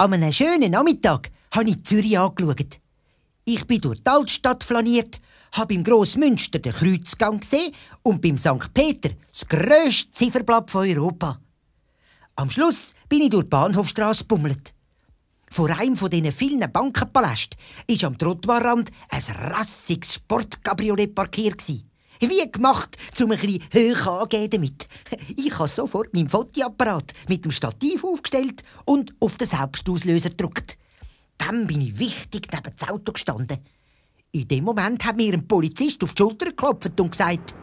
An einem schönen Nachmittag habe ich Zürich angeschaut. Ich bin durch die Altstadt flaniert, habe im Grossmünster den Kreuzgang gesehen und beim St. Peter das grösste Zifferblatt von Europa. Am Schluss bin ich durch die Bahnhofstrasse bummelt. Vor einem von diesen vielen Bankenpalästen war am Trottoirrand ein rassiges Sportcabriolet parkiert. Wie gemacht um ein bisschen hoch angeben damit. Ich habe sofort meinen Fotiapparat mit dem Stativ aufgestellt und auf den Selbstauslöser gedrückt. Dann bin ich wichtig neben das Auto gestanden. In dem Moment hat mir ein Polizist auf die Schulter geklopft und gesagt,